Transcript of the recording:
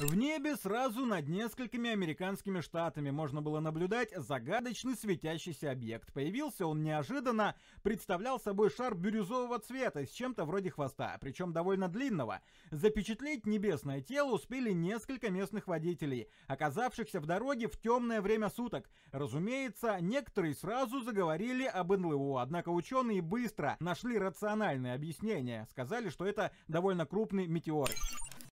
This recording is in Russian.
В небе сразу над несколькими американскими штатами можно было наблюдать загадочный светящийся объект. Появился он неожиданно, представлял собой шар бирюзового цвета с чем-то вроде хвоста, причем довольно длинного. Запечатлеть небесное тело успели несколько местных водителей, оказавшихся в дороге в темное время суток. Разумеется, некоторые сразу заговорили об НЛО, однако ученые быстро нашли рациональное объяснение, сказали, что это довольно крупный метеор.